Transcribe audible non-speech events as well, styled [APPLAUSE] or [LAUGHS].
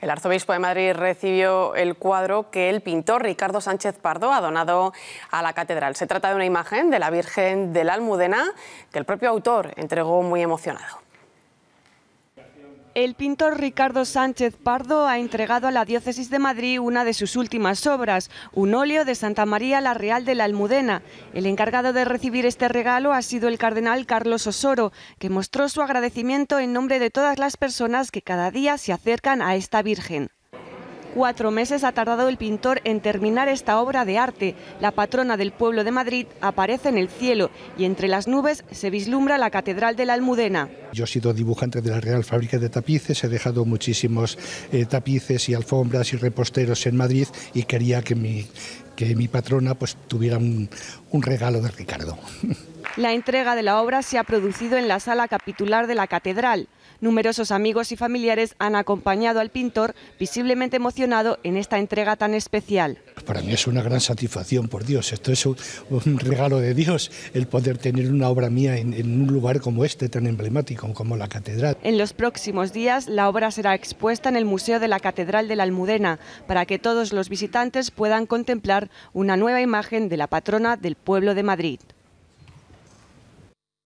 El arzobispo de Madrid recibió el cuadro que el pintor Ricardo Sánchez Pardo ha donado a la catedral. Se trata de una imagen de la Virgen de la Almudena que el propio autor entregó muy emocionado. El pintor Ricardo Sánchez Pardo ha entregado a la Diócesis de Madrid una de sus últimas obras, un óleo de Santa María la Real de la Almudena. El encargado de recibir este regalo ha sido el cardenal Carlos Osoro, que mostró su agradecimiento en nombre de todas las personas que cada día se acercan a esta Virgen. Cuatro meses ha tardado el pintor en terminar esta obra de arte. La patrona del pueblo de Madrid aparece en el cielo y entre las nubes se vislumbra la Catedral de la Almudena. Yo he sido dibujante de la Real Fábrica de Tapices, he dejado muchísimos eh, tapices y alfombras y reposteros en Madrid y quería que mi, que mi patrona pues, tuviera un regalo de Ricardo. [LAUGHS] La entrega de la obra se ha producido en la sala capitular de la catedral. Numerosos amigos y familiares han acompañado al pintor, visiblemente emocionado, en esta entrega tan especial. Para mí es una gran satisfacción, por Dios. Esto es un, regalo de Dios, el poder tener una obra mía en, en, un lugar como este, tan emblemático como la catedral. En los próximos días, la obra será expuesta en el Museo de la Catedral de la Almudena, para que todos los visitantes puedan contemplar una nueva imagen de la patrona del pueblo de Madrid.